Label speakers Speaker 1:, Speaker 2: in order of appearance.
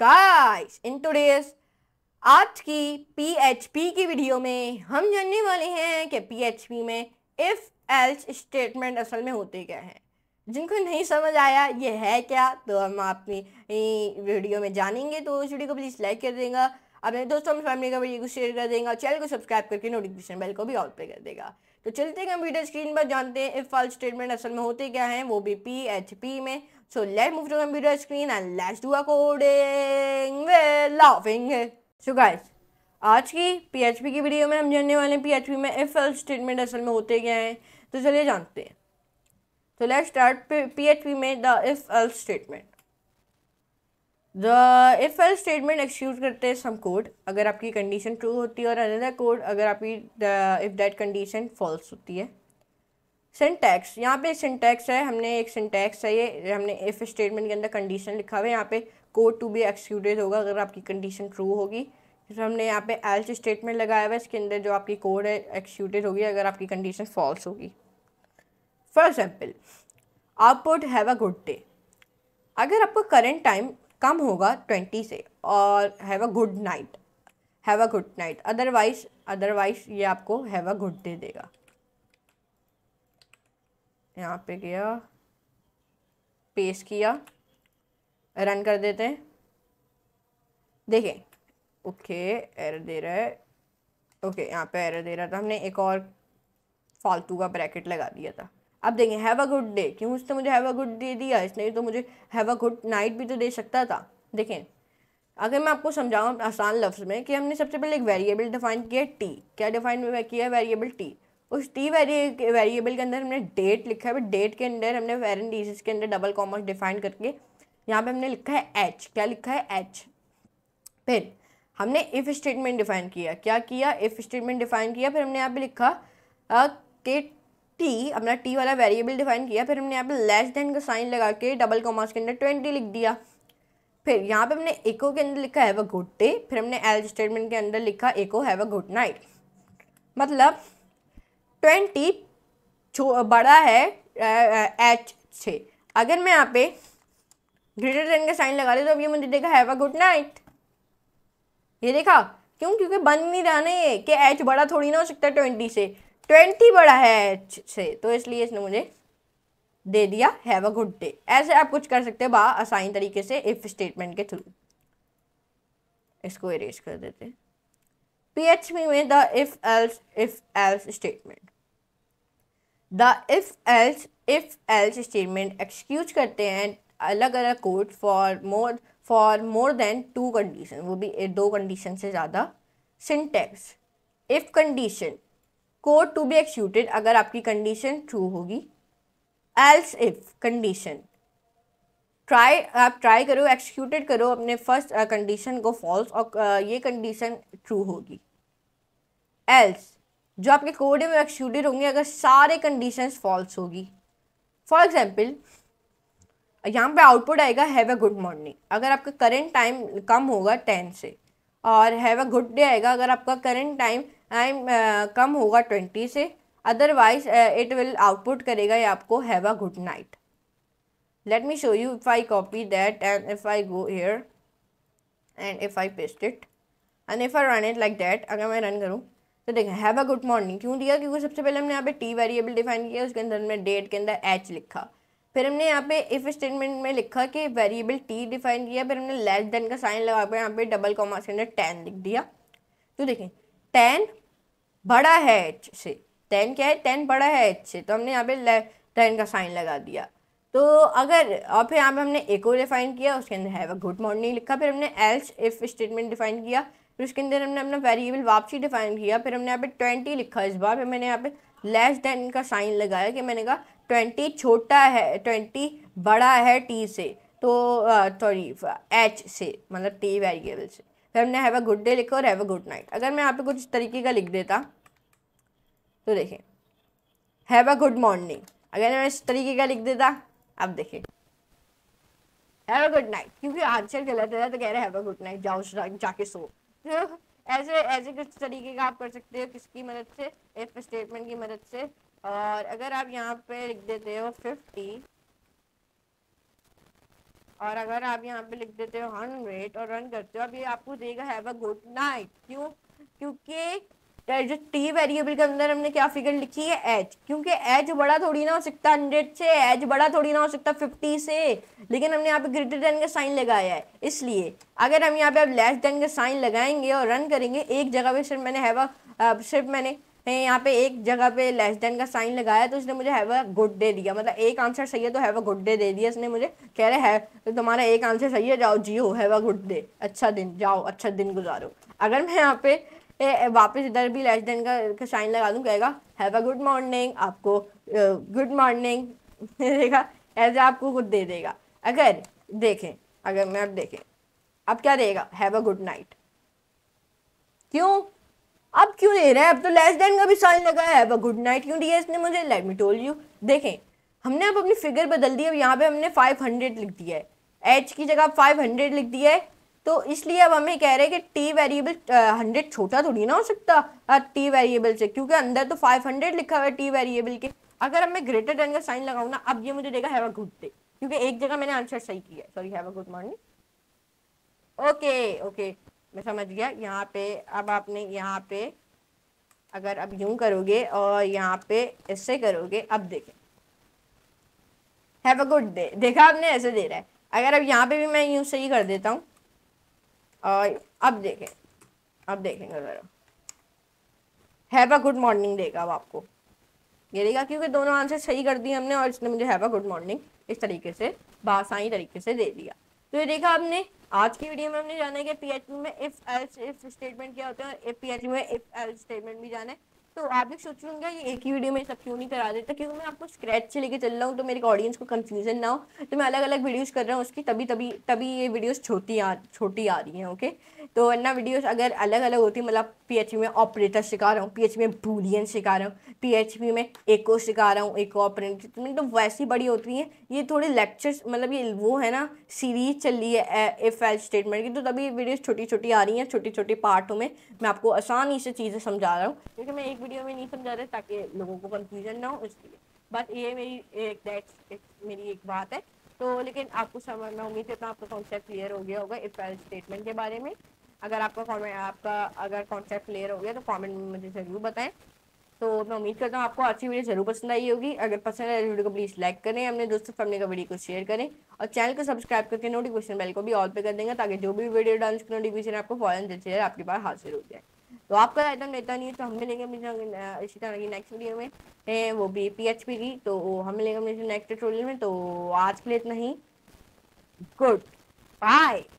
Speaker 1: Guys in today's आज की PHP की वीडियो में हम जानने वाले हैं कि पीएचपी में इफ़ एल्स स्टेटमेंट असल में होते क्या हैं जिनको नहीं समझ आया ये है क्या तो हम आपकी वीडियो में जानेंगे तो इस वीडियो को प्लीज़ लाइक कर देगा अपने दोस्तों में फैमिली का वीडियो को शेयर कर देगा चैनल को सब्सक्राइब करके नोटिफिकेशन बेल को भी ऑल पे कर देगा तो चलते हैं कंप्यूटर स्क्रीन पर जानते हैं इफ़ फॉल स्टेटमेंट असल में होते क्या हैं वो भी पी एच पी में So let's move to the computer screen and let's do a coding We're loving it. So guys, आज की PHP की वीडियो में हम जानने वाले हैं PHP में if else स्टेटमेंट असल में होते क्या हैं तो चलिए जानते हैं तो लेट्स स्टार्ट PHP में the if else statement the if else statement execute करते हैं सम कोड अगर आपकी कंडीशन ट्रू होती है और अनदर कोड अगर आपकी इफ़ दैट कंडीशन फॉल्स होती है सिंटैक्स यहाँ पे सिंटैक्स है हमने एक सिंटैक्स है ये हमने इफ़ स्टेटमेंट के अंदर कंडीशन लिखा हुआ है यहाँ पे कोड टू बी एक्सक्यूटेड होगा अगर आपकी कंडीशन ट्रू होगी फिर तो हमने यहाँ पे एल्स स्टेटमेंट लगाया हुआ है इसके अंदर जो आपकी कोड है एक्सक्यूटेड होगी अगर आपकी कंडीशन फॉल्स होगी for example output have a good day अगर आपका करेंट टाइम कम होगा ट्वेंटी से और have a good night have a good night otherwise otherwise ये आपको हैव अ गुड डे देगा यहाँ पे गया पेस्ट किया रन कर देते हैं देखें ओके एर दे रहा है ओके यहाँ पे एर दे रहा था हमने एक और फालतू का ब्रैकेट लगा दिया था अब देखें हैव अ गुड डे क्यों उसने मुझे हैव अ गुड डे दिया इसने तो मुझे हैव अ गुड नाइट भी तो दे सकता था देखें अगर मैं आपको समझाऊँ आसान लफ्ज़ में कि हमने सबसे पहले एक वेरिएबल डिफाइन किया टी क्या डिफाइन किया वेरिएबल टी उस टी वेरी वेरिएबल के अंदर हमने डेट लिखा है डेट के अंदर हमने एंड डीजेस के अंदर डबल कॉमर्स डिफाइन करके यहाँ पे हमने लिखा है एच क्या लिखा है एच फिर हमने इफ़ स्टेटमेंट डिफाइन किया क्या किया इफ़ स्टेटमेंट डिफाइन किया फिर हमने यहाँ पे लिखा के टी अपना टी वाला वेरिएबल डिफाइन किया फिर हमने यहाँ पे लेस देन का साइन लगा के डबल कॉमर्स के अंदर ट्वेंटी लिख दिया फिर यहाँ पे हमने एको के अंदर लिखा हैव अ गुड डे फिर हमने एल स्टेटमेंट के अंदर लिखा echo have a good night मतलब ट्वेंटी बड़ा है एच से अगर मैं यहाँ पे ग्रेटर देन का साइन लगा दे तो अब ये मुझे देखा हैव अ गुड नाइट ये देखा क्यों क्योंकि बन नहीं रहा ना ये कि एच बड़ा थोड़ी ना हो सकता ट्वेंटी से ट्वेंटी बड़ा है एच से तो इसलिए इसने मुझे दे दिया हैव अ गुड डे ऐसे आप कुछ कर सकते हो बा आसान तरीके से इफ स्टेटमेंट के थ्रू इसको इरेज कर देते हैं पीएच में the if else if else statement the if else if else statement execute करते हैं अलग अलग code for more for more than two condition वो भी दो कंडीशन से ज़्यादा syntax if condition code to be executed अगर आपकी कंडीशन ट्रू होगी एल्स इफ कंडीशन ट्राई आप ट्राई करो एक्सक्यूटेड करो अपने फर्स्ट कंडीशन को फॉल्स और ये कंडीशन ट्रू होगी एल्स जो आपके कोड में वो एक्सक्लूडेड होंगे अगर सारे कंडीशंस फॉल्स होगी फॉर एग्जांपल यहाँ पे आउटपुट आएगा हैव अ गुड मॉर्निंग अगर आपका करंट टाइम कम होगा टेन से और हैव अ गुड डे आएगा अगर आपका करंट टाइम टाइम कम होगा ट्वेंटी से अदरवाइज इट विल आउटपुट करेगा ये आपको have a good night let me show you if I copy that and if I go here and if I paste it and if I run it like that अगर मैं run करूँ तो देखें have a good morning क्यों दिया क्योंकि सबसे पहले हमने यहाँ पे टी वेरिएबल डिफाइन किया उसके अंदर हमने डेट के अंदर एच लिखा फिर हमने यहाँ पे इफ स्टेटमेंट में लिखा कि वेरिएबल टी डिफाइन किया फिर हमने लेस देन का साइन लगा कर यहाँ पे डबल कॉमा के अंदर टेन लिख दिया तो देखें टेन बड़ा है एच से टेन क्या है टेन बड़ा है एच से तो हमने यहाँ पे टेन का साइन लगा दिया तो अगर और फिर यहाँ पे हमने एक और डिफाइन किया उसके अंदर हैव अ गुड मॉर्निंग लिखा फिर हमने एल्स इफ स्टेटमेंट डिफाइन किया फिर उसके अंदर हमने अपना वेरिएबल वापसी डिफाइन किया फिर हमने यहाँ पे ट्वेंटी लिखा इस बार फिर मैंने यहाँ पे लेस देन का साइन लगाया कि मैंने कहा ट्वेंटी छोटा है ट्वेंटी बड़ा है टी से तो सॉरी एच से मतलब टी वेरिएबल से फिर हमने हैव अ गुड डे लिखा और हैव अ गुड नाइट अगर मैं यहाँ पे कुछ तरीके का लिख देता तो देखें हैव अ गुड मॉर्निंग अगर मैं इस तरीके का लिख देता अब देखें हैव अ गुड नाइट क्योंकि आंसर गलत है तो कह रहे हैव अ गुड नाइट जाओ जाके सो ऐसे ऐसे कुछ तरीके का आप कर सकते हो किसकी मदद से इफ स्टेटमेंट की मदद से और अगर आप यहाँ पे लिख देते हो फिफ्टी और अगर आप यहाँ पे लिख देते हो हंड्रेड और रन करते हो अभी आपको देगा हैव अ गुड नाइट क्यों क्योंकि जो टी वेरिएबल के अंदर हमने क्या फिगर लिखी है एच क्योंकि एच बड़ा थोड़ी ना हो सकता हंड्रेड से एच बड़ा थोड़ी ना हो सकता फिफ्टी से लेकिन हमने यहाँ पे ग्रेटर देन का साइन लगाया है इसलिए अगर हम यहाँ पे अब लेस देन का साइन लगाएंगे और रन करेंगे एक जगह पे सिर्फ मैंने हैवा सिर्फ मैंने यहाँ पे एक जगह पे लेस देन का साइन लगाया तो उसने मुझे हैव गुड डे दिया मतलब एक आंसर सही है तो हैव अ गुड डे दे दिया उसने मुझे कह रहे है तो तुम्हारा एक आंसर सही है जाओ जियो हैव अ गुड डे अच्छा दिन जाओ अच्छा दिन गुजारो अगर मैं यहाँ पे वापस इधर भी लेस देन का का शाइन लगा दूँ कहेगा हैव अ गुड मॉर्निंग आपको गुड मॉर्निंग देखा ऐसे आपको कुछ दे देगा अगर देखें अगर मैं अब देखें अब क्या देगा हैव अ गुड नाइट क्यों अब क्यों दे रहा है अब तो लेस देन का भी साइन लगा है अ गुड नाइट क्यों दिया इसने मुझे लेट मी टोल यू देखें हमने अब अपनी फिगर बदल दी अब यहाँ पे हमने 500 लिख दिया है एच की जगह 500 लिख दिया है तो इसलिए अब हमें कह रहे हैं कि टी वेरिएबल हंड्रेड छोटा थोड़ी ना हो सकता टी वेरिएबल से क्योंकि अंदर तो फाइव हंड्रेड लिखा हुआ है टी वेरिएबल के अगर अब मैं ग्रेटर देन का साइन लगाऊ ना अब ये मुझे देगा हैव अ गुड डे क्योंकि एक जगह मैंने आंसर सही किया है sorry have a good morning okay okay मैं समझ गया यहाँ पे अब आपने यहाँ पे अगर अब यूं करोगे और यहाँ पे ऐसे करोगे अब देखे हैव अ गुड डे देखा आपने ऐसे दे रहा है अगर अब यहाँ पे भी मैं यूं सही कर देता हूँ और अब देखें अब देखेंगे ज़रा हैव अ गुड मॉर्निंग देगा अब आपको ये देगा क्योंकि दोनों आंसर सही कर दिए हमने और इसने मुझे हैव अ गुड मॉर्निंग इस तरीके से बासाई तरीके से दे दिया तो ये देखा आपने आज की वीडियो में हमने जाना है कि पीएचपी में इफ एल्स इफ स्टेटमेंट क्या होता है पीएचपी में इफ एल्स स्टेटमेंट भी जाना है तो आप भी सोच लूंगा ये एक ही वीडियो में सब क्यों नहीं करा देता क्योंकि मैं आपको स्क्रैच से लेके चल रहा हूँ तो मेरे ऑडियंस को कंफ्यूजन ना हो तो मैं अलग अलग वीडियोज़ कर रहा हूँ उसकी तभी तभी तभी ये वीडियोज़ छोटी छोटी आ रही है ओके तो वरना वीडियोस अगर अलग अलग होती मतलब पीएचपी में ऑपरेटर सिखा रहा हूँ पीएचपी में बूलियन सिखा रहा हूँ पीएचपी में एको सिखा रहा हूँ एको ऑपरेटर तो मतलब वैसी बड़ी होती हैं ये थोड़े लेक्चर्स मतलब ये वो है ना सीरीज चल रही है एफ एल स्टेटमेंट की तो तभी वीडियोज छोटी छोटी आ रही हैं छोटे छोटे पार्टों में मैं आपको आसानी से चीज़ें समझा रहा हूँ क्योंकि मैं एक वीडियो में नहीं समझा रहा ताकि लोगों को कन्फ्यूजन ना हो इसलिए बट ये मेरी एक डेट्स मेरी एक बात है तो लेकिन आपको समझना उम्मीद है तो आपका कॉन्सेप्ट क्लियर हो गया होगा इफ एल स्टेटमेंट के बारे में अगर आपका फॉर्मेट आपका अगर कॉन्सेप्ट क्लियर हो गया तो कमेंट में मुझे ज़रूर बताएं तो मैं उम्मीद करता हूँ आपको अच्छी वीडियो जरूर पसंद आई होगी अगर पसंद आए तो वीडियो को प्लीज़ लाइक करें अपने दोस्तों फैमिली का वीडियो को शेयर करें और चैनल को सब्सक्राइब करके नोटिफिकेशन बेल को भी ऑल पे कर देंगे ताकि जो भी वीडियो डांस की नोटिफिकेशन आपको फॉरन जैसे आपके पास हासिल हो जाए तो आपका आइटम तो रहता नहीं तो हम मिलेंगे इसी तरह की नेक्स्ट वीडियो में वो भी पी एच पी की तो हम मिलेंगे नेक्स्ट ट्रोल में तो आज के लिए इतना ही गुड बाय